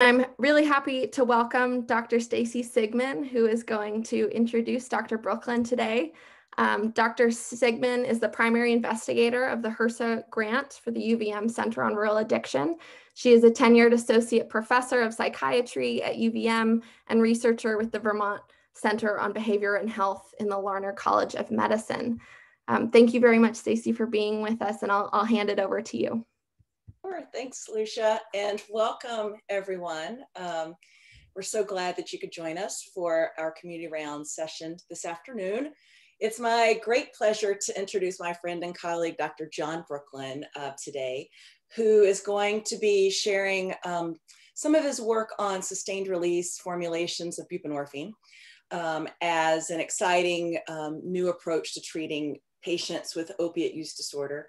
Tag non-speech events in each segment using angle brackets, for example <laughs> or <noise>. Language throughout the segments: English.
I'm really happy to welcome Dr. Stacy Sigmund, who is going to introduce Dr. Brooklyn today. Um, Dr. Sigmund is the primary investigator of the HRSA grant for the UVM Center on Rural Addiction. She is a tenured associate professor of psychiatry at UVM and researcher with the Vermont Center on Behavior and Health in the Larner College of Medicine. Um, thank you very much, Stacy, for being with us, and I'll, I'll hand it over to you. Sure, thanks, Lucia, and welcome everyone. Um, we're so glad that you could join us for our community round session this afternoon. It's my great pleasure to introduce my friend and colleague, Dr. John Brooklyn, uh, today, who is going to be sharing um, some of his work on sustained release formulations of buprenorphine um, as an exciting um, new approach to treating patients with opiate use disorder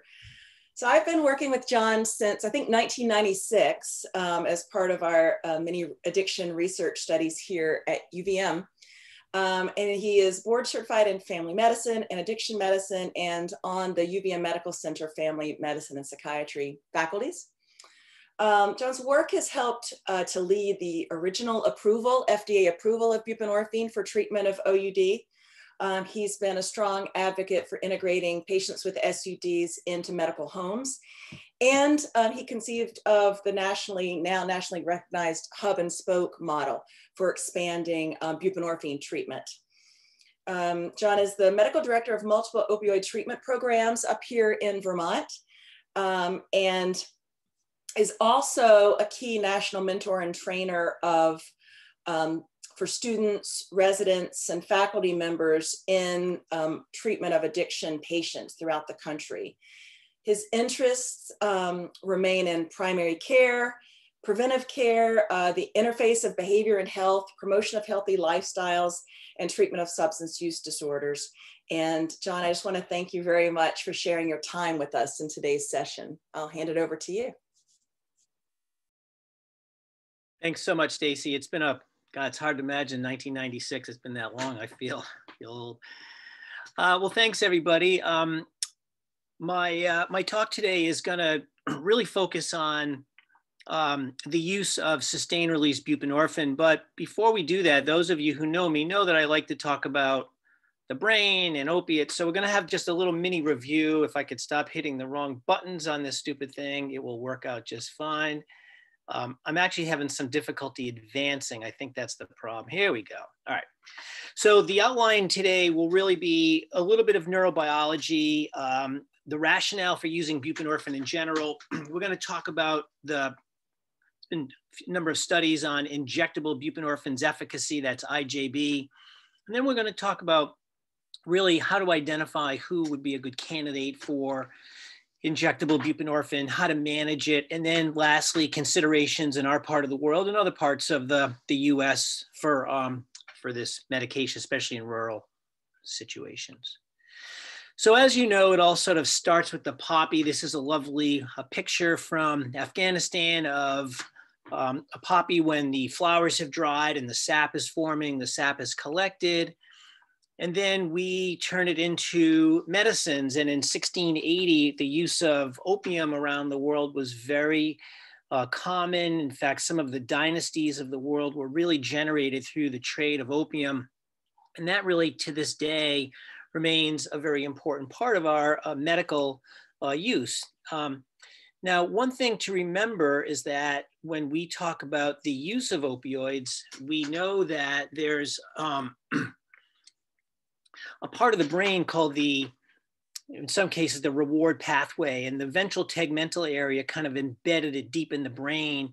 so I've been working with John since I think 1996 um, as part of our uh, mini addiction research studies here at UVM. Um, and he is board certified in family medicine and addiction medicine and on the UVM Medical Center family medicine and psychiatry faculties. Um, John's work has helped uh, to lead the original approval, FDA approval of buprenorphine for treatment of OUD um, he's been a strong advocate for integrating patients with SUDs into medical homes. And um, he conceived of the nationally, now nationally recognized hub and spoke model for expanding um, buprenorphine treatment. Um, John is the medical director of multiple opioid treatment programs up here in Vermont um, and is also a key national mentor and trainer of um, for students, residents, and faculty members in um, treatment of addiction patients throughout the country. His interests um, remain in primary care, preventive care, uh, the interface of behavior and health, promotion of healthy lifestyles, and treatment of substance use disorders. And John, I just want to thank you very much for sharing your time with us in today's session. I'll hand it over to you. Thanks so much, Stacy. It's been a God, it's hard to imagine 1996. It's been that long. I feel, <laughs> feel old. Uh, well, thanks everybody. Um, my uh, my talk today is going to <clears throat> really focus on um, the use of sustained release buprenorphine. But before we do that, those of you who know me know that I like to talk about the brain and opiates. So we're going to have just a little mini review. If I could stop hitting the wrong buttons on this stupid thing, it will work out just fine. Um, I'm actually having some difficulty advancing. I think that's the problem. Here we go. All right. So the outline today will really be a little bit of neurobiology, um, the rationale for using buprenorphine in general. <clears throat> We're going to talk about the number of studies on injectable buprenorphine's efficacy, that's IJB. And then we're going to talk about really how to identify who would be a good candidate for injectable buprenorphine, how to manage it, and then lastly, considerations in our part of the world and other parts of the, the US for, um, for this medication, especially in rural situations. So as you know, it all sort of starts with the poppy. This is a lovely a picture from Afghanistan of um, a poppy when the flowers have dried and the sap is forming, the sap is collected. And then we turn it into medicines. And in 1680, the use of opium around the world was very uh, common. In fact, some of the dynasties of the world were really generated through the trade of opium. And that really, to this day, remains a very important part of our uh, medical uh, use. Um, now, one thing to remember is that when we talk about the use of opioids, we know that there's um, <clears throat> a part of the brain called the, in some cases, the reward pathway. And the ventral tegmental area, kind of embedded deep in the brain,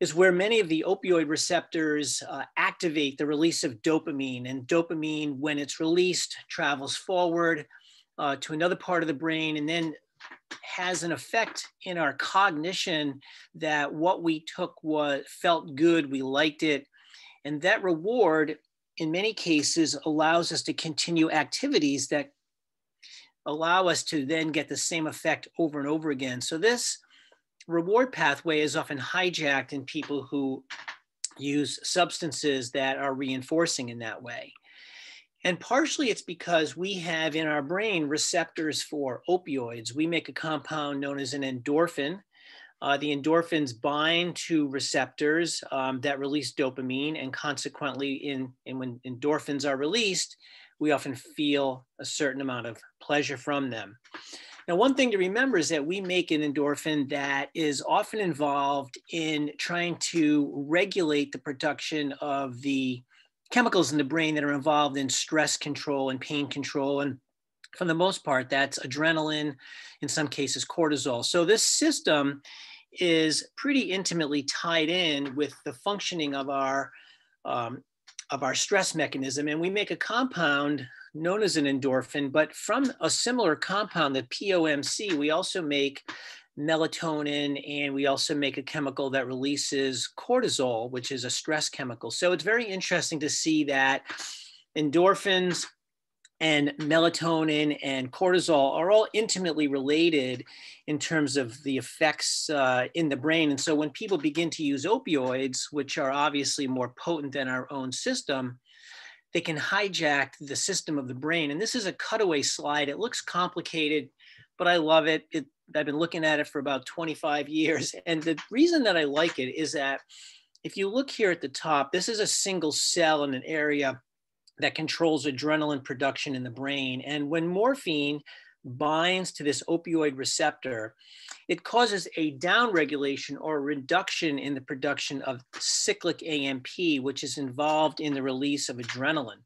is where many of the opioid receptors uh, activate the release of dopamine. And dopamine, when it's released, travels forward uh, to another part of the brain and then has an effect in our cognition that what we took was felt good, we liked it. And that reward in many cases allows us to continue activities that allow us to then get the same effect over and over again. So this reward pathway is often hijacked in people who use substances that are reinforcing in that way. And partially it's because we have in our brain receptors for opioids. We make a compound known as an endorphin uh, the endorphins bind to receptors um, that release dopamine, and consequently, in, in when endorphins are released, we often feel a certain amount of pleasure from them. Now, one thing to remember is that we make an endorphin that is often involved in trying to regulate the production of the chemicals in the brain that are involved in stress control and pain control. And for the most part, that's adrenaline, in some cases, cortisol. So, this system is pretty intimately tied in with the functioning of our, um, of our stress mechanism. And we make a compound known as an endorphin, but from a similar compound, the POMC, we also make melatonin and we also make a chemical that releases cortisol, which is a stress chemical. So it's very interesting to see that endorphins and melatonin and cortisol are all intimately related in terms of the effects uh, in the brain. And so when people begin to use opioids, which are obviously more potent than our own system, they can hijack the system of the brain. And this is a cutaway slide. It looks complicated, but I love it. it I've been looking at it for about 25 years. <laughs> And the reason that I like it is that if you look here at the top, this is a single cell in an area that controls adrenaline production in the brain. And when morphine binds to this opioid receptor, it causes a downregulation or reduction in the production of cyclic AMP, which is involved in the release of adrenaline.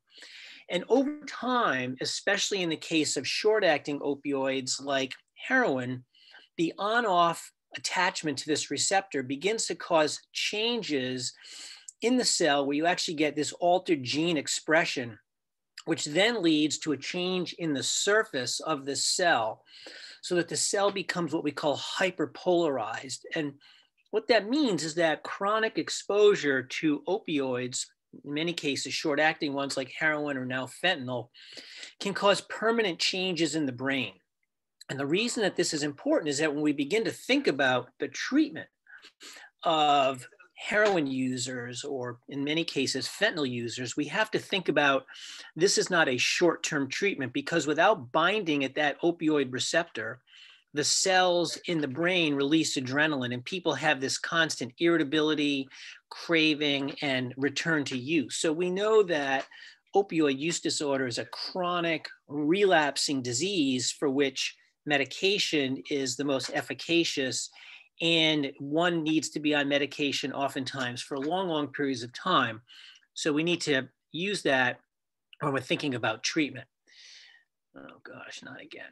And over time, especially in the case of short acting opioids like heroin, the on off attachment to this receptor begins to cause changes in the cell where you actually get this altered gene expression, which then leads to a change in the surface of the cell so that the cell becomes what we call hyperpolarized. And what that means is that chronic exposure to opioids, in many cases short acting ones like heroin or now fentanyl, can cause permanent changes in the brain. And the reason that this is important is that when we begin to think about the treatment of heroin users or in many cases fentanyl users, we have to think about this is not a short term treatment because without binding at that opioid receptor, the cells in the brain release adrenaline and people have this constant irritability, craving, and return to use. So we know that opioid use disorder is a chronic relapsing disease for which medication is the most efficacious and one needs to be on medication oftentimes for long, long periods of time. So we need to use that when we're thinking about treatment. Oh gosh, not again.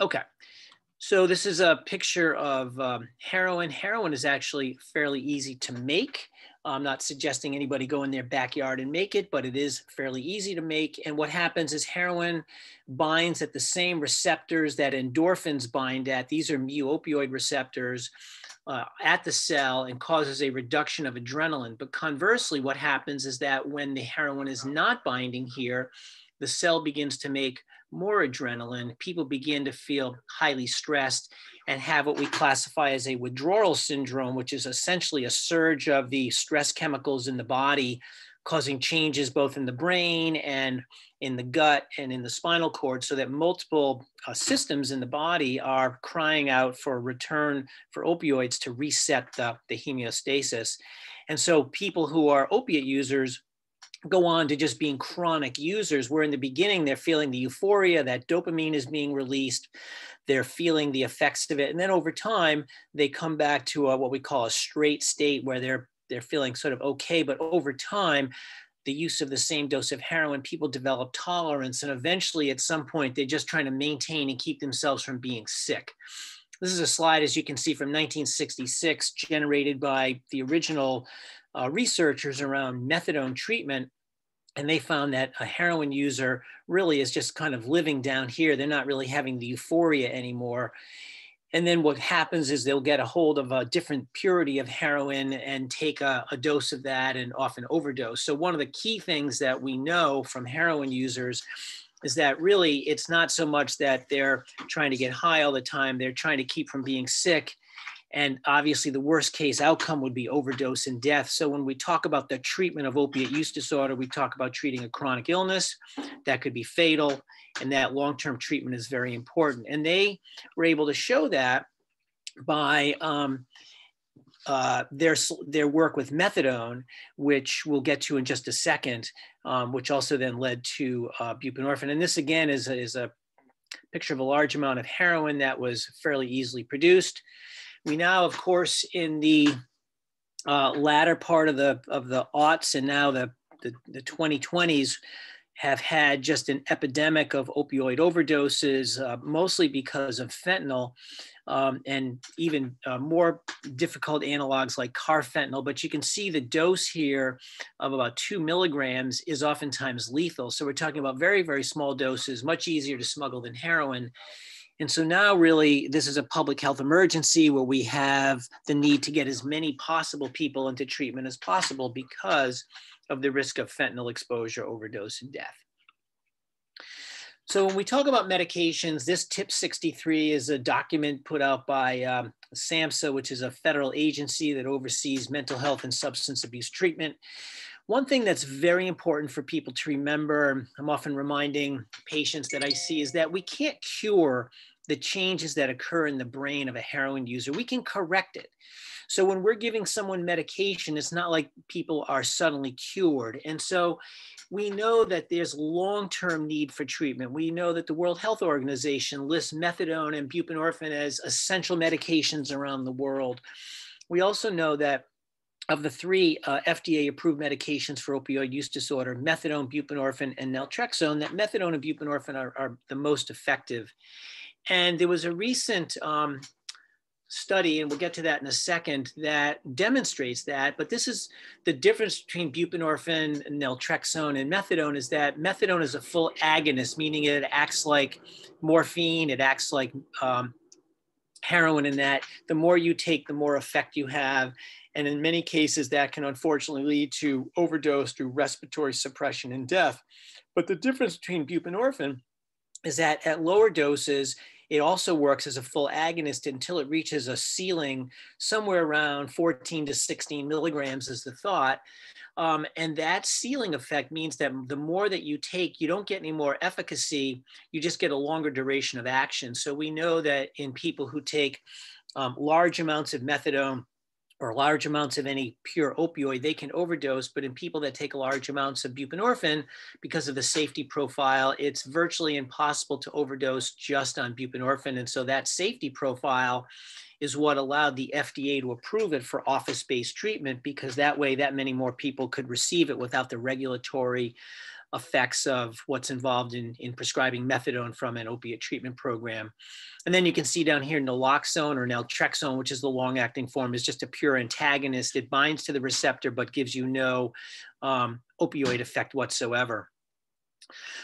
Okay. So this is a picture of um, heroin. Heroin is actually fairly easy to make. I'm not suggesting anybody go in their backyard and make it, but it is fairly easy to make. And what happens is heroin binds at the same receptors that endorphins bind at. These are mu opioid receptors uh, at the cell and causes a reduction of adrenaline. But conversely, what happens is that when the heroin is not binding here, the cell begins to make more adrenaline, people begin to feel highly stressed and have what we classify as a withdrawal syndrome, which is essentially a surge of the stress chemicals in the body, causing changes both in the brain and in the gut and in the spinal cord, so that multiple uh, systems in the body are crying out for return for opioids to reset the, the hemostasis. And so people who are opiate users go on to just being chronic users where in the beginning they're feeling the euphoria that dopamine is being released they're feeling the effects of it and then over time they come back to a, what we call a straight state where they're they're feeling sort of okay but over time the use of the same dose of heroin people develop tolerance and eventually at some point they're just trying to maintain and keep themselves from being sick this is a slide, as you can see, from 1966, generated by the original uh, researchers around methadone treatment. And they found that a heroin user really is just kind of living down here. They're not really having the euphoria anymore. And then what happens is they'll get a hold of a different purity of heroin and take a, a, dose of that and often overdose. So, one of the key things that we know from heroin users is that really it's not so much that they're trying to get high all the time, they're trying to keep from being sick. And obviously, the worst case outcome would be overdose and death. So, when we talk about the treatment of opiate use disorder, we talk about treating a chronic illness that could be fatal, and that long term treatment is very important. And they were able to show that by um, uh, their, their work with methadone, which we'll get to in just a second, um, which also then led to uh, buprenorphine. And this again is a, is a picture of a large amount of heroin that was fairly easily produced. We now, of course, in the uh, latter part of the of the aughts and now the, the, the 2020s, have had just an epidemic of opioid overdoses, uh, mostly because of fentanyl um, and even uh, more difficult analogs like carfentanil. But you can see the dose here of about two milligrams is oftentimes lethal. So we're talking about very, very small doses, much easier to smuggle than heroin. And so now, really, this is a public health emergency where we have the need to get as many possible people into treatment as possible because of the risk of fentanyl exposure, overdose, and death. So when we talk about medications, this TIP 63 is a document put out by um, SAMHSA, which is a federal agency that oversees mental health and substance abuse treatment. One thing that's very important for people to remember, I'm often reminding patients that I see, is that we can't cure the changes that occur in the brain of a heroin user. We can correct it. So when we're giving someone medication, it's not like people are suddenly cured. And so we know that there's long-term need for treatment. We know that the World Health Organization lists methadone and buprenorphine as essential medications around the world. We also know that of the three uh, FDA approved medications for opioid use disorder, methadone, buprenorphine, and naltrexone, that methadone and buprenorphine are, are the most effective. And there was a recent um, study, and we'll get to that in a second, that demonstrates that. But this is the difference between buprenorphine naltrexone and methadone is that methadone is a full agonist, meaning it acts like morphine, it acts like um, heroin in that the more you take, the more effect you have. And in many cases, that can unfortunately lead to overdose through respiratory suppression and death. But the difference between buprenorphine is that at lower doses, it also works as a full agonist until it reaches a ceiling somewhere around 14 to 16 milligrams is the thought. Um, and that ceiling effect means that the more that you take, you don't get any more efficacy, you just get a longer duration of action. So we know that in people who take um, large amounts of methadone, or large amounts of any pure opioid, they can overdose. But in people that take large amounts of buprenorphine, because of the safety profile, it's virtually impossible to overdose just on buprenorphine. And so that safety profile is what allowed the FDA to approve it for office based treatment, because that way, that many more people could receive it without the regulatory effects of what's involved in, in prescribing methadone from an opiate treatment program. And then you can see down here naloxone or naltrexone, which is the long acting form, is just a pure antagonist. It binds to the receptor, but gives you no um, opioid effect whatsoever.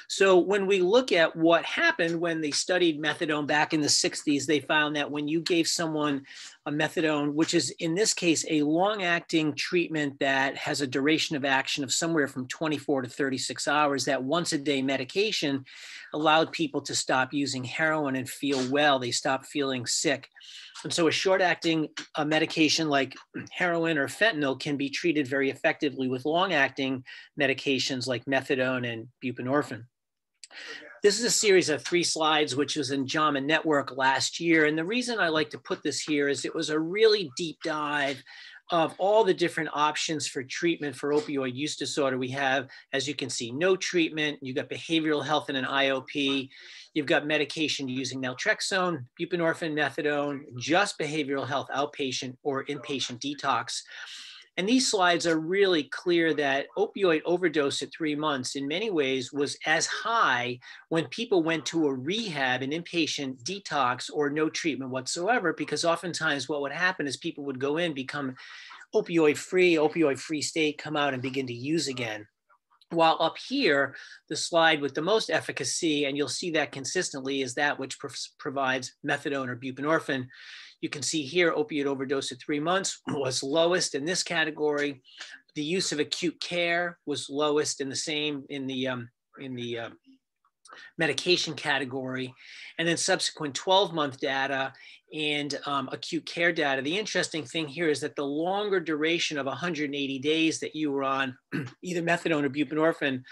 So when we look at what happened when they studied methadone back in the 60s, they found that when you gave someone a methadone, which is in this case a long-acting treatment that has a duration of action of somewhere from 24 to 36 hours, that once a day medication allowed people to stop using heroin and feel well. They stopped feeling sick. And so a short acting medication like heroin or fentanyl can be treated very effectively with long acting medications like methadone and buprenorphine. This is a series of three slides, which was in JAMA Network last year. And the reason I like to put this here is it was a really deep dive of all the different options for treatment for opioid use disorder, we have, as you can see, no treatment. You've got behavioral health and an IOP. You've got medication using naltrexone, buprenorphine, methadone, just behavioral health outpatient or inpatient detox. And these slides are really clear that opioid overdose at three months in many ways was as high when people went to a rehab, an inpatient detox, or no treatment whatsoever, because oftentimes what would happen is people would go in, become opioid free, opioid free state, come out and begin to use again. While up here, the slide with the most efficacy, and you'll see that consistently, is that which provides methadone or buprenorphine you can see here, opioid overdose at three months <clears throat> was lowest in this category. The use of acute care was lowest in the same in the um, in the um, medication category, and then subsequent 12 month data and um, acute care data. The interesting thing here is that the longer duration of 180 days that you were on <clears throat> either methadone or buprenorphine,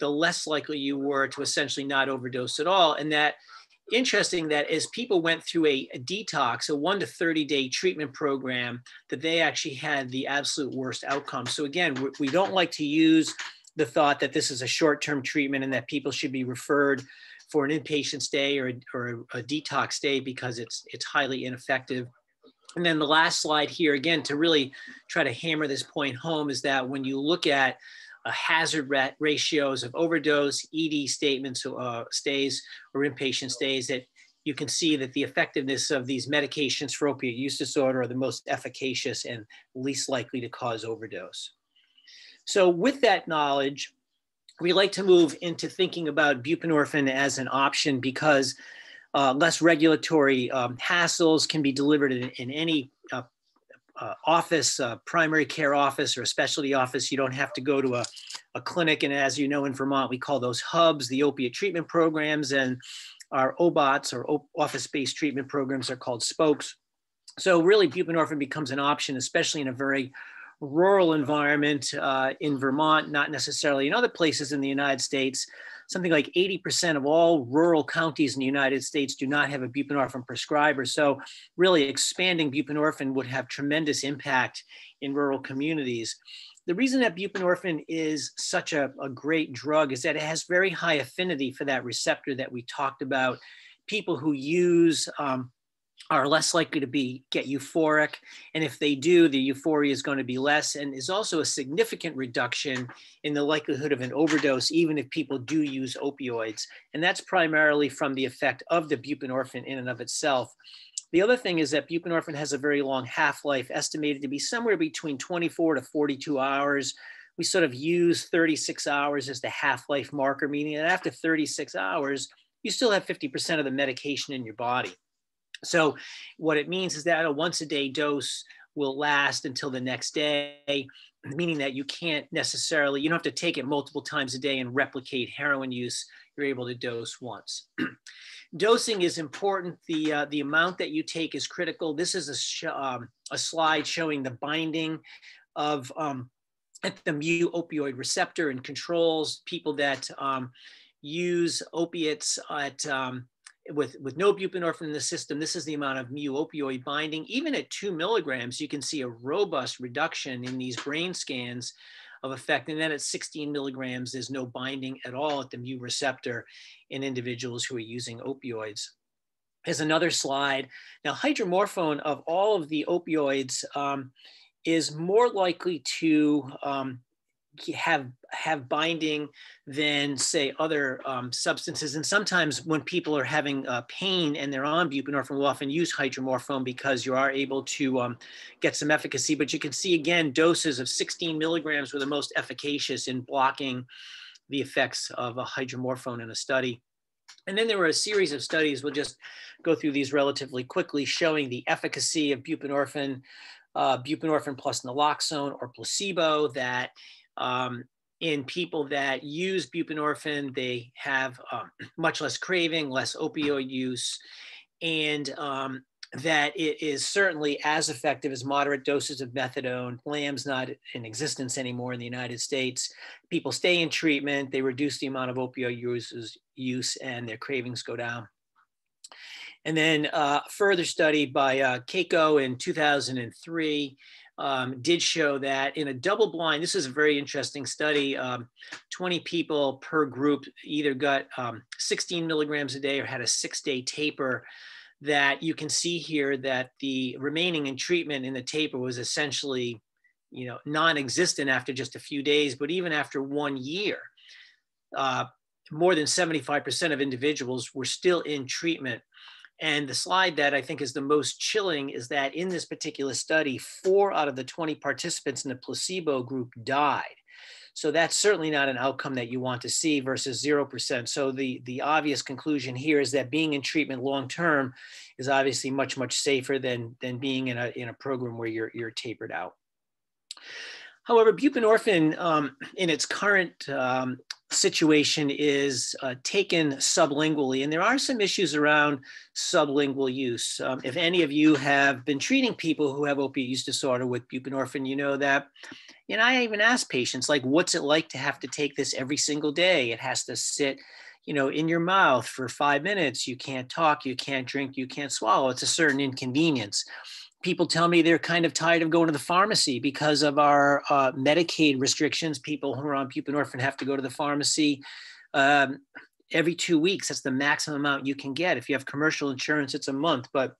the less likely you were to essentially not overdose at all. And that interesting that as people went through a, a, detox, a one to 30 day treatment program, that they actually had the absolute worst outcome. So, again, we, don't like to use the thought that this is a short term treatment and that people should be referred for an inpatient stay or, or a, a detox stay because it's, it's highly ineffective. And then the last slide here, again, to really try to hammer this point home is that when you look at uh, hazard ratios of overdose, ED statements, uh, stays, or inpatient stays that you can see that the effectiveness of these medications for opiate use disorder are the most efficacious and least likely to cause overdose. So with that knowledge, we like to move into thinking about buprenorphine as an option because uh, less regulatory um, hassles can be delivered in, in any uh, office, a uh, primary care office or a specialty office. You don't have to go to a, a clinic. And as you know, in Vermont, we call those hubs, the opiate treatment programs and our OBOTs or office-based treatment programs are called spokes. So really buprenorphine becomes an option, especially in a very rural environment uh, in Vermont, not necessarily in other places in the United States something like 80% of all rural counties in the United States do not have a buprenorphine prescriber. So really expanding buprenorphine would have tremendous impact in rural communities. The reason that buprenorphine is such a, a great drug is that it has very high affinity for that receptor that we talked about. People who use um, are less likely to be get euphoric and if they do the euphoria is going to be less and is also a significant reduction in the likelihood of an overdose even if people do use opioids and that's primarily from the effect of the buprenorphine in and of itself the other thing is that buprenorphine has a very long half-life estimated to be somewhere between 24 to 42 hours we sort of use 36 hours as the half-life marker meaning that after 36 hours you still have 50% of the medication in your body so what it means is that a once a day dose will last until the next day, meaning that you can't necessarily, you don't have to take it multiple times a day and replicate heroin use. You're able to dose once. <clears throat> Dosing is important. The, uh, the amount that you take is critical. This is a, um, a slide showing the binding of um, at the mu opioid receptor and controls people that um, use opiates at um, with, with no buprenorphine in the system, this is the amount of mu opioid binding. Even at two milligrams, you can see a robust reduction in these brain scans of effect. And then at 16 milligrams, there's no binding at all at the mu receptor in individuals who are using opioids. Here's another slide. Now, hydromorphone of all of the opioids um, is more likely to um, have have binding than say other um, substances. And sometimes when people are having uh, pain and they're on buprenorphine, we'll often use hydromorphone because you are able to um, get some efficacy. But you can see again doses of 16 milligrams were the most efficacious in blocking the effects of a hydromorphone in a study. And then there were a series of studies. We'll just go through these relatively quickly, showing the efficacy of buprenorphine, uh, buprenorphine plus naloxone or placebo that um, in people that use buprenorphine, they have um, much less craving, less opioid use, and um, that it is certainly as effective as moderate doses of methadone. LAM's not in existence anymore in the United States. People stay in treatment, they reduce the amount of opioid uses, use, and their cravings go down. And then uh, further study by uh, Keiko in 2003 um, did show that in a double blind, this is a very interesting study. Um, 20 people per group either got um, 16 milligrams a day or had a six day taper. That you can see here that the remaining in treatment in the taper was essentially, you know, non existent after just a few days, but even after one year. Uh, more than 75% of individuals were still in treatment and the slide that I think is the most chilling is that in this particular study, four out of the 20 participants in the placebo group died. So that's certainly not an outcome that you want to see versus 0%. So the, the obvious conclusion here is that being in treatment long-term is obviously much, much safer than, than being in a, in a program where you're, you're tapered out. However, buprenorphine um, in its current um, situation is uh, taken sublingually. And there are some issues around sublingual use. Um, if any of you have been treating people who have opioid use disorder with buprenorphine, you know that. And I even ask patients, like, what's it like to have to take this every single day? It has to sit, you know, in your mouth for five minutes. You can't talk, you can't drink, you can't swallow. It's a certain inconvenience people tell me they're kind of tired of going to the pharmacy because of our uh, Medicaid restrictions. People who are on buprenorphine have to go to the pharmacy um, every two weeks. That's the maximum amount you can get. If you have commercial insurance, it's a month, but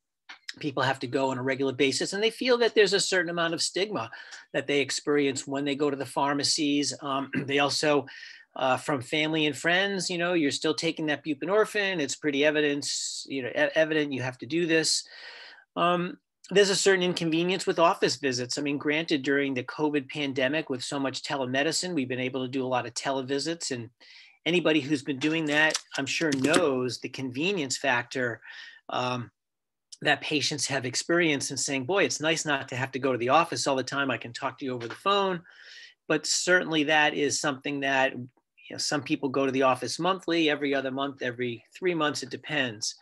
people have to go on a regular basis and they feel that there's a certain amount of stigma that they experience when they go to the pharmacies um, <clears throat> they also uh, from family and friends you know you're still taking that buprenorphine it's pretty evidence you know evident you have to do this um, there's a certain inconvenience with office visits. I mean, granted, during the COVID pandemic, with so much telemedicine, we've been able to do a lot of televisits. And anybody who's been doing that, I'm sure, knows the convenience factor um, that patients have experienced in saying, boy, it's nice not to have to go to the office all the time. I can talk to you over the phone. But certainly, that is something that you know, some people go to the office monthly, every other month, every three months, it depends.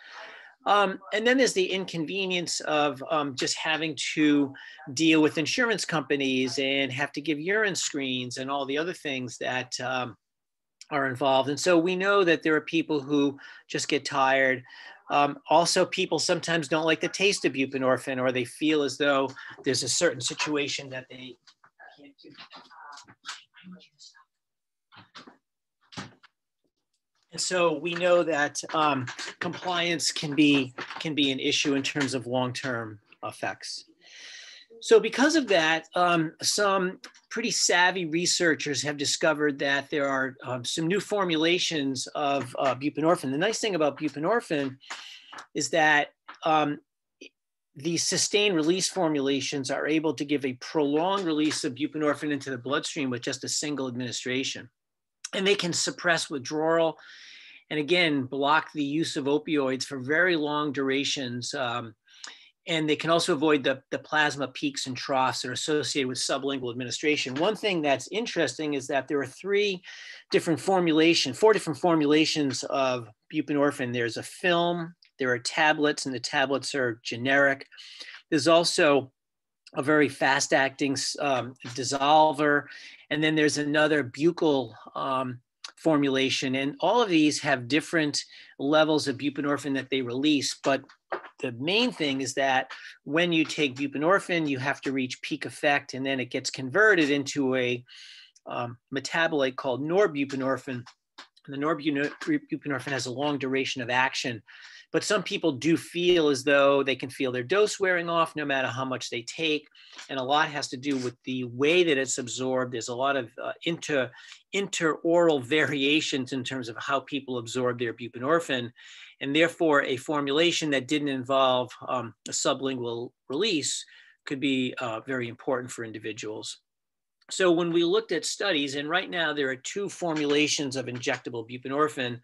Um, and then there's the inconvenience of um, just having to deal with insurance companies and have to give urine screens and all the other things that um, are involved. And so we know that there are people who just get tired. Um, also, people sometimes don't like the taste of buprenorphine or they feel as though there's a certain situation that they can't do. so we know that um, compliance can be can be an issue in terms of long-term effects. So because of that, um, some pretty savvy researchers have discovered that there are um, some new formulations of uh, buprenorphine. The nice thing about buprenorphine is that um, the sustained release formulations are able to give a prolonged release of buprenorphine into the bloodstream with just a single administration and they can suppress withdrawal and again block the use of opioids for very long durations um, and they can also avoid the, the plasma peaks and troughs that are associated with sublingual administration. One thing that's interesting is that there are three different formulation, four different formulations of buprenorphine. There's a film, there are tablets, and the tablets are generic. There's also a very fast acting um, dissolver and then there's another buccal um, formulation. And all of these have different levels of buprenorphine that they release. But the main thing is that when you take buprenorphine, you have to reach peak effect, and then it gets converted into a um, metabolite called norbuprenorphine. And the norbuprenorphine has a long duration of action. But some people do feel as though they can feel their dose wearing off no matter how much they take. And a lot has to do with the way that it's absorbed. There's a lot of uh, inter, interoral <laughs> variations in terms of how people absorb their buprenorphine. And therefore, a formulation that didn't involve um, a sublingual release could be uh, very important for individuals. So when we looked at studies, and right now there are two formulations of injectable buprenorphine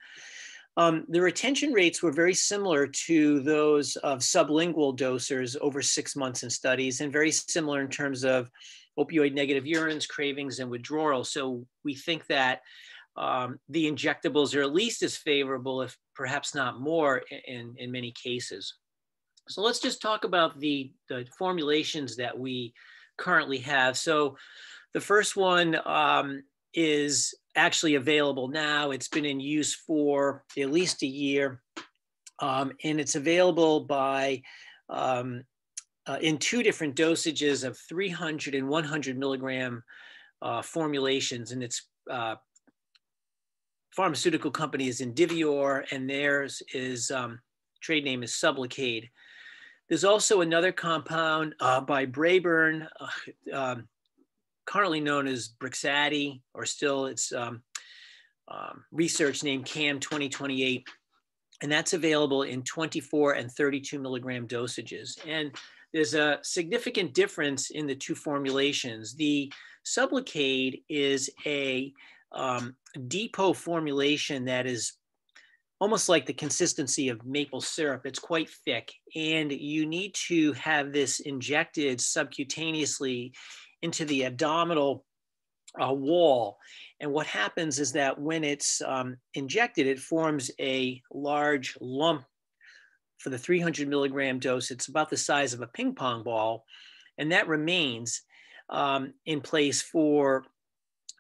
um, the retention rates were very similar to those of sublingual dosers over six months in studies and very similar in terms of opioid negative urines, cravings, and withdrawal. So we think that um, the injectables are at least as favorable, if perhaps not more, in, in many cases. So let's just talk about the, the formulations that we currently have. So the first one um, is actually available now. It's been in use for at least a year, um, and it's available by um, uh, in two different dosages of 300 and 100 milligram uh, formulations, and it's uh, pharmaceutical company is Indivior, and theirs is um, trade name is Sublocade. There's also another compound uh, by Braeburn uh, um, currently known as Brixadi, or still its um, um, research name CAM 2028. And that's available in 24 and 32 milligram dosages. And there's a significant difference in the two formulations. The Sublocade is a um, depot formulation that is almost like the consistency of maple syrup. It's quite thick, and you need to have this injected subcutaneously into the abdominal uh, wall. And what happens is that when it's um, injected, it forms a large lump. For the 300 milligram dose, it's about the size of a ping pong ball, and that remains um, in place for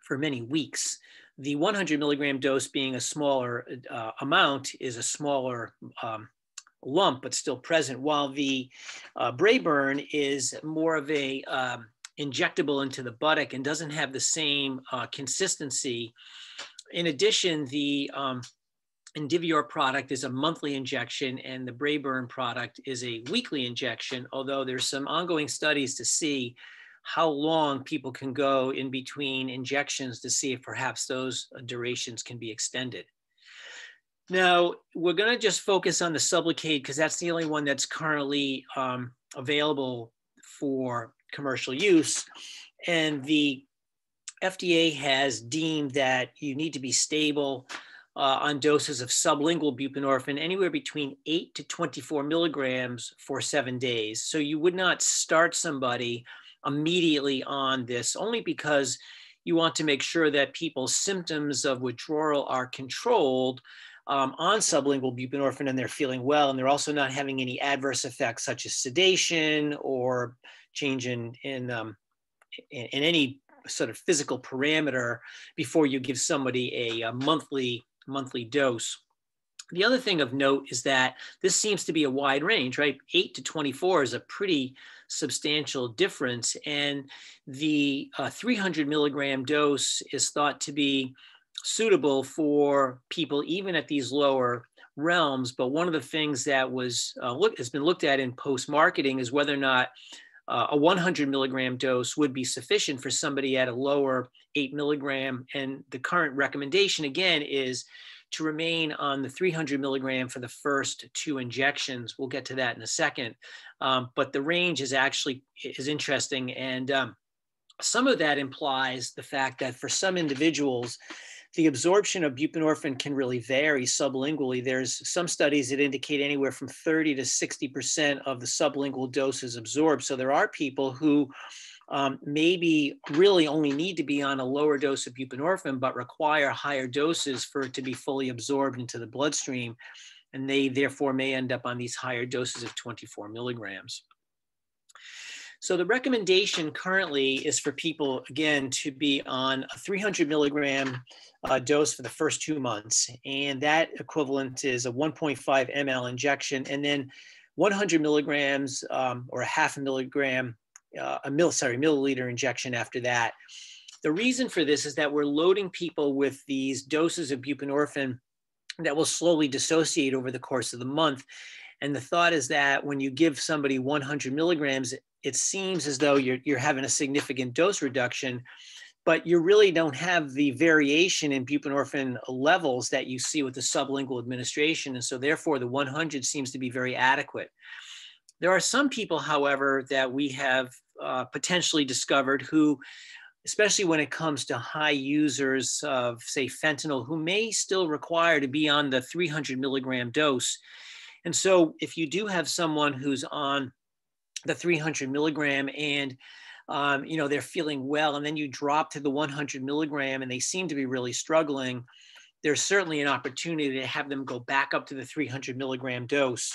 for many weeks. The 100 milligram dose being a smaller uh, amount is a smaller um, lump, but still present. While the uh, Brayburn is more of a um, injectable into the buttock and doesn't have the same uh, consistency. In addition, the um, Indivior product is a monthly injection and the Brayburn product is a weekly injection, although there's some ongoing studies to see how long people can go in between injections to see if perhaps those uh, durations can be extended. Now, we're going to just focus on the Sublocade because that's the only one that's currently um, available for commercial use. And the FDA has deemed that you need to be stable uh, on doses of sublingual buprenorphine anywhere between 8 to 24 milligrams for seven days. So you would not start somebody immediately on this only because you want to make sure that people's symptoms of withdrawal are controlled um, on sublingual buprenorphine and they're feeling well and they're also not having any adverse effects such as sedation or change in in, um, in, in any sort of physical parameter before you give somebody a, a monthly monthly dose. The other thing of note is that this seems to be a wide range, right? 8 to 24 is a pretty substantial difference. And the uh, 300 milligram dose is thought to be suitable for people even at these lower realms. But one of the things that was uh, look, has been looked at in post marketing is whether or not uh, a 100 milligram dose would be sufficient for somebody at a lower 8 milligram. And the current recommendation, again, is to remain on the 300 milligram for the first two injections. We'll get to that in a second. Um, but the range is actually is interesting. And um, some of that implies the fact that for some individuals, the absorption of buprenorphine can really vary sublingually. There's some studies that indicate anywhere from 30 to 60% of the sublingual dose is absorbed. So there are people who um, maybe really only need to be on a lower dose of buprenorphine, but require higher doses for it to be fully absorbed into the bloodstream. And they therefore may end up on these higher doses of 24 milligrams. So the recommendation currently is for people, again, to be on a 300 milligram uh, dose for the first two months. And that equivalent is a 1.5 ml injection. And then 100 milligrams um, or a half a milligram, uh, a mill, sorry, milliliter injection after that. The reason for this is that we're loading people with these doses of buprenorphine that will slowly dissociate over the course of the month. And the thought is that when you give somebody 100 milligrams it seems as though you're, you're having a significant dose reduction, but you really don't have the variation in buprenorphine levels that you see with the sublingual administration. And so therefore the 100 seems to be very adequate. There are some people, however, that we have uh, potentially discovered who, especially when it comes to high users of, say, fentanyl, who may still require to be on the 300 milligram dose. And so if you do have someone who's on the 300 milligram and um, you know they're feeling well and then you drop to the 100 milligram and they seem to be really struggling there's certainly an opportunity to have them go back up to the 300 milligram dose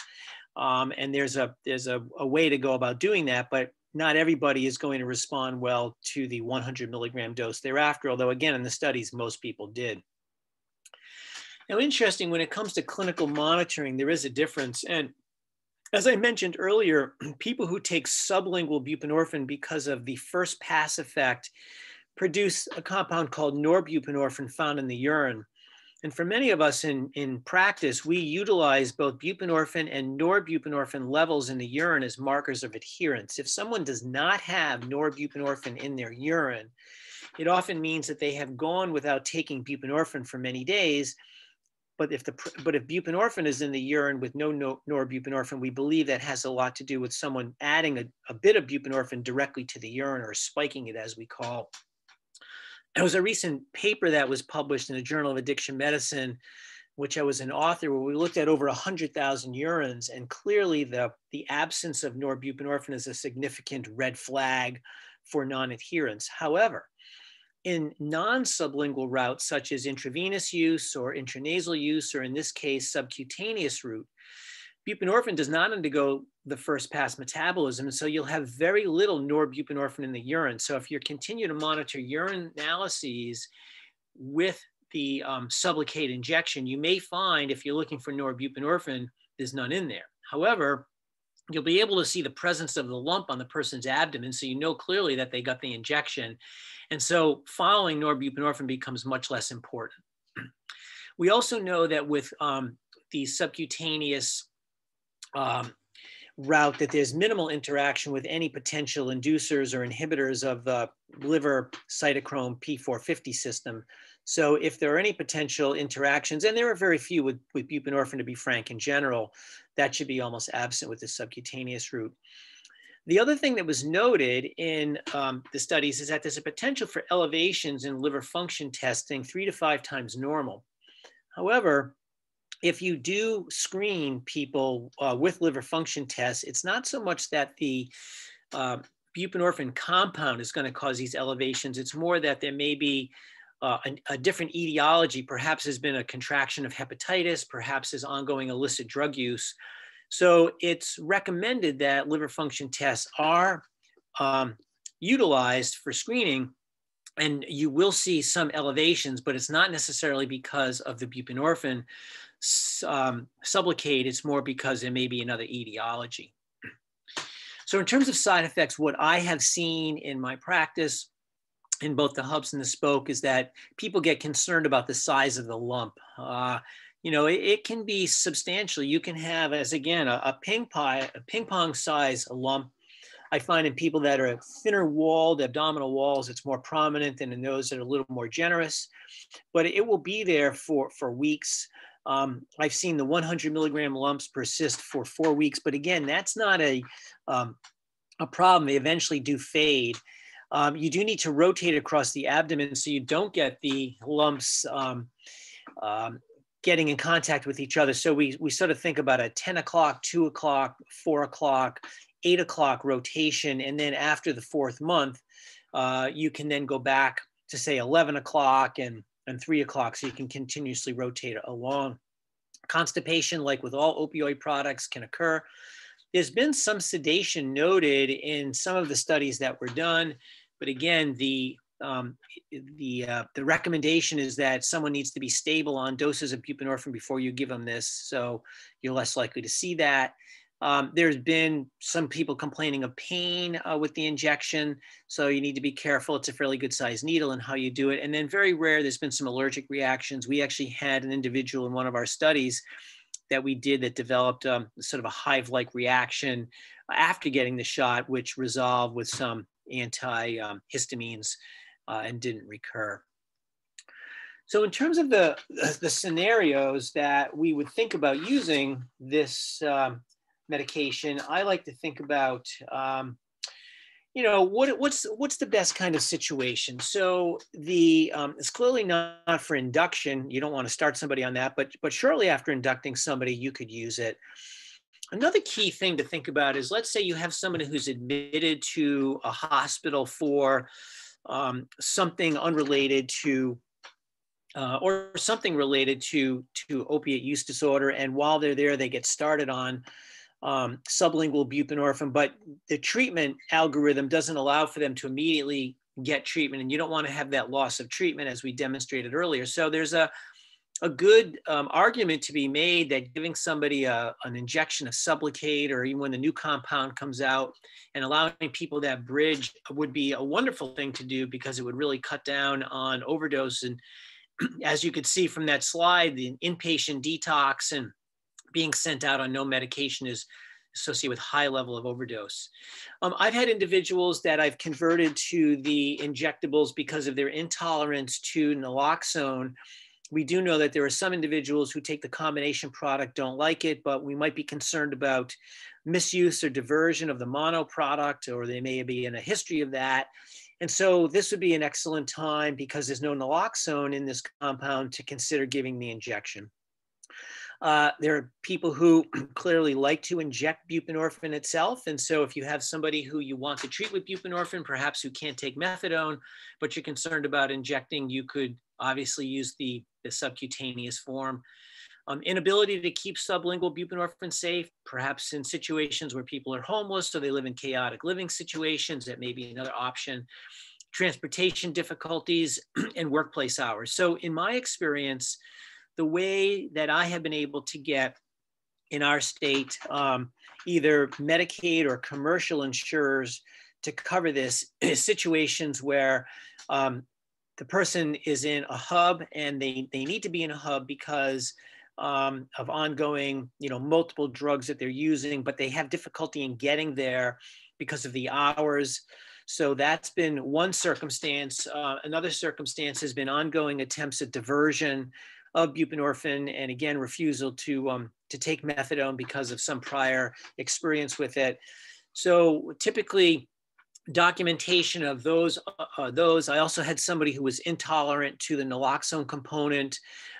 um, and there's a there's a, a way to go about doing that but not everybody is going to respond well to the 100 milligram dose thereafter although again in the studies most people did now interesting when it comes to clinical monitoring there is a difference and as I mentioned earlier, <clears throat> people who take sublingual buprenorphine because of the first pass effect produce a compound called norbuprenorphine found in the urine. And for many of us in, in practice, we utilize both buprenorphine and norbuprenorphine levels in the urine as markers of adherence. If someone does not have norbuprenorphine in their urine, it often means that they have gone without taking buprenorphine for many days but if the but if buprenorphine is in the urine with no, no norbuprenorphine, we believe that has a lot to do with someone adding a, a bit of buprenorphine directly to the urine or spiking it, as we call. There was a recent paper that was published in the Journal of Addiction Medicine, which I was an author, where we looked at over 100,000 urines, and clearly the, the absence of norbuprenorphine is a significant red flag for non-adherence. However, in non-sublingual routes such as intravenous use or intranasal use, or in this case, subcutaneous route, buprenorphine does not undergo the first pass metabolism. So you'll have very little norbuprenorphine in the urine. So if you continue to monitor urine analyses with the um, injection, you may find if you're looking for norbuprenorphine, there's none in there. However, you'll be able to see the presence of the lump on the person's abdomen so you know clearly that they got the injection and so following norbuprenorphine becomes much less important <clears throat> we also know that with um, the subcutaneous um, route that there's minimal interaction with any potential inducers or inhibitors of the liver cytochrome p450 system so if there are any potential interactions, and there are very few with, with buprenorphine to be frank in general, that should be almost absent with the subcutaneous route. The other thing that was noted in um, the studies is that there's a potential for elevations in liver function testing three to five times normal. However, if you do screen people uh, with liver function tests, it's not so much that the uh, buprenorphine compound is going to cause these elevations. It's more that there may be uh, a, a different etiology, perhaps has been a contraction of hepatitis, perhaps is ongoing illicit drug use. So it's recommended that liver function tests are um, utilized for screening and you will see some elevations, but it's not necessarily because of the buprenorphine um, It's more because it may be another etiology. So in terms of side effects, what I have seen in my practice in both the hubs and the spoke is that people get concerned about the size of the lump. Uh, you know, it, it, can be substantial. You can have, as again, a, a ping a ping pong size lump. I find in people that are thinner walled abdominal walls, it's more prominent than in those that are a little more generous, but it will be there for, for weeks. Um, I've seen the 100 milligram lumps persist for four weeks, but again, that's not a, um, a problem. They eventually do fade. Um, you do need to rotate across the abdomen so you don't get the lumps um, um, getting in contact with each other. So we, we sort of think about a 10 o'clock, 2 o'clock, 4 o'clock, 8 o'clock rotation. And then after the fourth month, uh, you can then go back to say 11 o'clock and, and 3 o'clock. So you can continuously rotate along. Constipation, like with all opioid products, can occur. There's been some sedation noted in some of the studies that were done, but again, the um, the uh, the recommendation is that someone needs to be stable on doses of buprenorphine before you give them this, so you're less likely to see that. Um, there's been some people complaining of pain uh, with the injection, so you need to be careful. It's a fairly good sized needle and how you do it. And then, very rare, there's been some allergic reactions. We actually had an individual in one of our studies that we did that developed um, sort of a hive like reaction after getting the shot, which resolved with some antihistamines um, uh, and didn't recur. So in terms of the, the scenarios that we would think about using this um, medication, I like to think about um, you know what what's what's the best kind of situation so the um, it's clearly not for induction you don't want to start somebody on that but but shortly after inducting somebody you could use it another key thing to think about is let's say you have someone who's admitted to a hospital for um, something unrelated to uh, or something related to to opiate use disorder and while they're there they get started on um, sublingual buprenorphine, but the treatment algorithm doesn't allow for them to immediately get treatment. And you don't want to have that loss of treatment as we demonstrated earlier. So there's a, a good um, argument to be made that giving somebody a, an injection of Sublocade or even when the new compound comes out and allowing people that bridge would be a wonderful thing to do because it would really cut down on overdose. And <clears throat> as you could see from that slide, the inpatient detox and being sent out on no medication is associated with high level of overdose. Um, I've had individuals that I've converted to the injectables because of their intolerance to naloxone. We do know that there are some individuals who take the combination product, don't like it, but we might be concerned about misuse or diversion of the mono product, or they may be in a history of that. And so this would be an excellent time because there's no naloxone in this compound to consider giving the injection. Uh, there are people who <clears throat> clearly like to inject buprenorphine itself. And so if you have somebody who you want to treat with buprenorphine, perhaps who can't take methadone, but you're concerned about injecting, you could obviously use the, the subcutaneous form. Um, inability to keep sublingual buprenorphine safe, perhaps in situations where people are homeless or they live in chaotic living situations, that may be another option. Transportation difficulties <clears throat> and workplace hours. So, in my experience, the way that I have been able to get in our state um, either Medicaid or commercial insurers to cover this is <clears throat> situations where um, the person is in a hub and they, they need to be in a hub because um, of ongoing, you know, multiple drugs that they're using, but they have difficulty in getting there because of the hours. So that's been one circumstance. Uh, another circumstance has been ongoing attempts at diversion of buprenorphine and again, refusal to, um, to take methadone because of some prior experience with it. So typically documentation of those, uh, uh those. I also had somebody who was intolerant to the naloxone component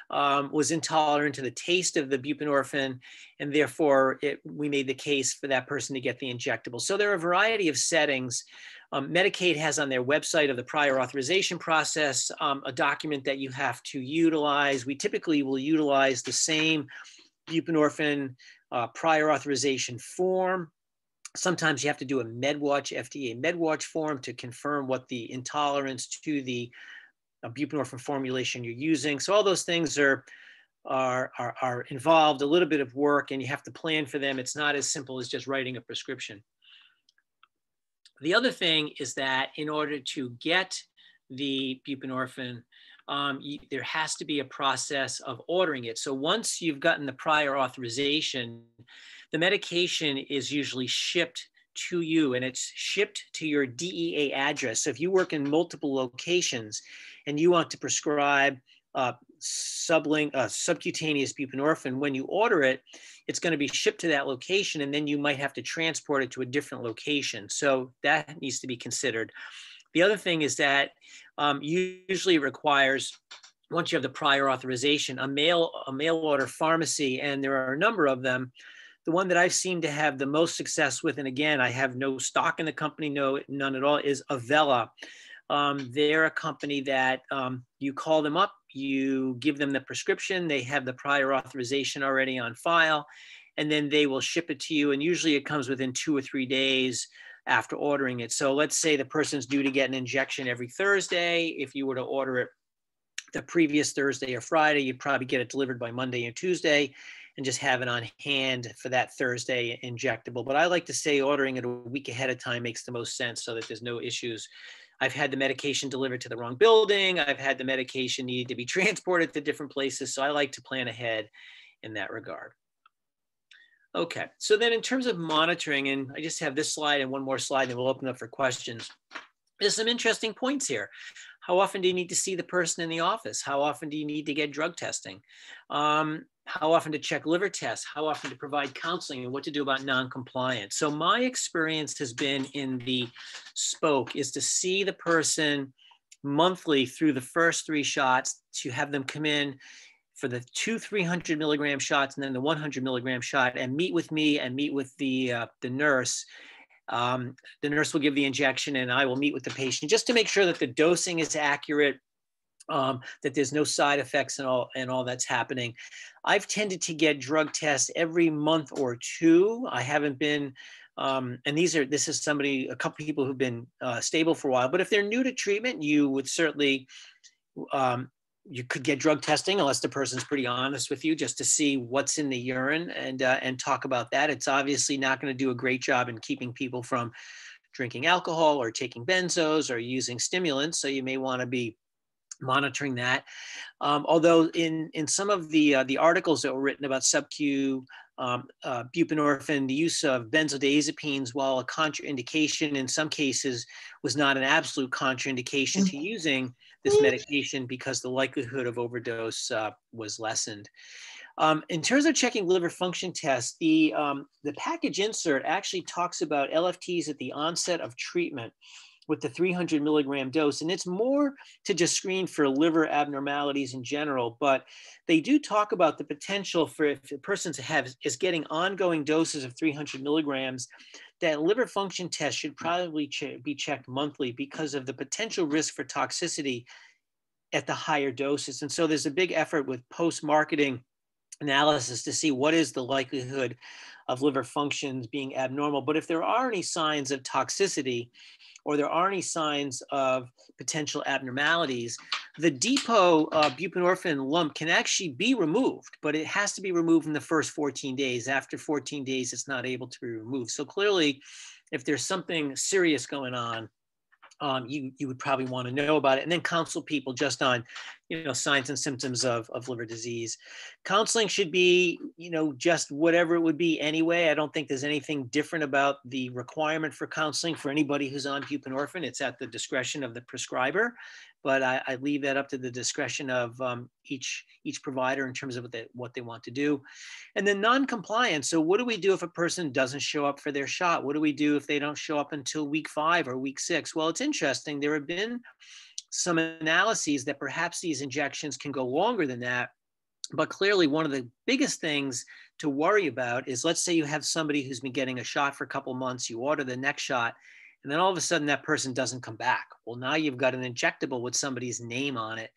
um, was intolerant to the taste of the buprenorphine, and therefore it, we made the case for that person to get the injectable. So there are a variety of settings. Um, Medicaid has on their website of the prior authorization process um, a document that you have to utilize. We typically will utilize the same buprenorphine uh, prior authorization form. Sometimes you have to do a MedWatch, FDA MedWatch form to confirm what the intolerance to the buprenorphine formulation you're using. So all those things are, are, are, are, involved, a little bit of work, and you have to plan for them. It's not as simple as just writing a prescription. The other thing is that in order to get the buprenorphine, um, you, there has to be a process of ordering it. So once you've gotten the prior authorization, the medication is usually shipped to you and it's shipped to your DEA address. So if you work in multiple locations, and you want to prescribe uh, subling, uh, subcutaneous buprenorphine, when you order it, it's going to be shipped to that location, and then you might have to transport it to a different location. So that needs to be considered. The other thing is that um, usually requires once you have the prior authorization, a mail a mail order pharmacy, and there are a number of them. The one that I've seen to have the most success with, and again, I have no stock in the company, no none at all, is Avella um, they're a company that um, you call them up, you give them the prescription, they have the prior authorization already on file, and then they will ship it to you. And usually it comes within two or three days after ordering it. So let's say the person's due to get an injection every Thursday. If you were to order it the previous Thursday or Friday, you'd probably get it delivered by Monday or Tuesday and just have it on hand for that Thursday injectable. But I like to say ordering it a week ahead of time makes the most sense so that there's no issues I've had the medication delivered to the wrong building. I've had the medication needed to be <laughs> transported to different places. So I like to plan ahead in that regard. Okay, so then in terms of monitoring, and I just have this slide and one more slide, and we'll open up for questions. There's some interesting points here. How often do you need to see the person in the office? How often do you need to get drug testing? Um, how often to check liver tests, how often to provide counseling, and what to do about noncompliance. So my experience has been in the spoke is to see the person monthly through the first three shots to have them come in for the two 300 milligram shots and then the 100 milligram shot and meet with me and meet with the uh, the nurse um, the nurse will give the injection and i will meet with the patient just to make sure that the dosing is accurate um, that there's no side effects and all and all that's happening. I've tended to get drug tests every month or two. I haven't been, um, and these are this is somebody a couple people who've been uh, stable for a while. But if they're new to treatment, you would certainly. Um, you could get drug testing unless the person's pretty honest with you just to see what's in the urine and uh, and talk about that it's obviously not going to do a great job in keeping people from drinking alcohol or taking benzos or using stimulants so you may want to be monitoring that. Um, although in in some of the uh, the articles that were written about subcu um, uh, buprenorphine, the use of benzodiazepines, while a contraindication in some cases, was not an absolute contraindication to mm-hmm. using this mm-hmm. medication because the likelihood of overdose uh, was lessened. Um, in terms of checking liver function tests, the, um, the package insert actually talks about LFTs at the onset of treatment with the 300 milligram dose. And it's more to just screen for liver abnormalities in general, but they do talk about the potential for if a person is getting ongoing doses of 300 milligrams, that liver function test should probably ch- be checked monthly because of the potential risk for toxicity at the higher doses. And so there's a big effort with post marketing analysis to see what is the likelihood of liver functions being abnormal. But if there are any signs of toxicity or there are any signs of potential abnormalities, the depot uh, buprenorphine lump can actually be removed, but it has to be removed in the first 14 days. After 14 days, it's not able to be removed. So clearly, if there's something serious going on, um, you, you would probably want to know about it. And then counsel people just on, you know, signs and symptoms of, of liver disease. Counseling should be, you know, just whatever it would be anyway. I don't think there's anything different about the requirement for counseling for anybody who's on buprenorphine. It's at the discretion of the prescriber but I, I leave that up to the discretion of um, each each provider in terms of what they what they want to do. And then non-compliance. So what do we do if a person doesn't show up for their shot? What do we do if they don't show up until week five or week six? Well, it's interesting. There have been some analyses that perhaps these injections can go longer than that. But clearly, one of the biggest things to worry about is let's say you have somebody who's been getting a shot for a couple months, you order the next shot, and then all of a sudden that person doesn't come back. Well, now you've got an injectable with somebody's name on it.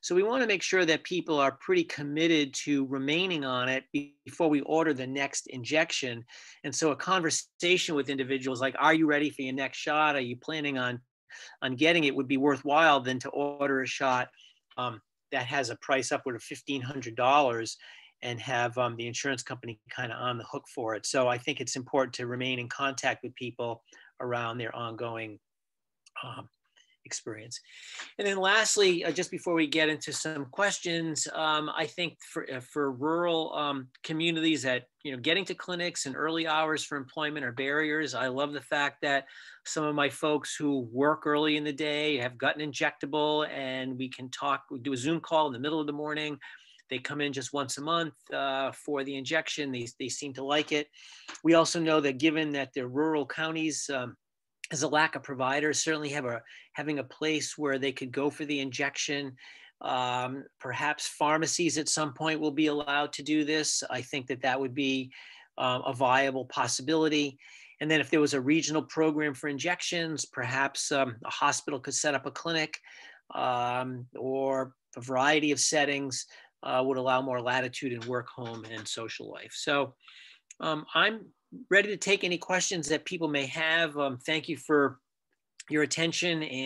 So we want to make sure that people are pretty committed to remaining on it before we order the next injection. And so a conversation with individuals like, are you ready for your next shot? Are you planning on, on getting it would be worthwhile than to order a shot um, that has a price upward of $1,500 and have um, the insurance company kind of on the hook for it. So I think it's important to remain in contact with people around their ongoing um, experience. And then lastly, uh, just before we get into some questions, um, I think for, uh, for rural um, communities that, you know, getting to clinics and early hours for employment are barriers. I love the fact that some of my folks who work early in the day have gotten injectable and we can talk, we do a Zoom call in the middle of the morning they come in just once a month uh, for the injection. They, they seem to like it. We also know that given that they're rural counties, um, there's a lack of providers, certainly have a, having a place where they could go for the injection. Um, perhaps pharmacies at some point will be allowed to do this. I think that that would be uh, a viable possibility. And then if there was a regional program for injections, perhaps um, a hospital could set up a clinic um, or a variety of settings uh, would allow more latitude in work, home, and social life. So um, I'm ready to take any questions that people may have. Um, thank you for your attention. And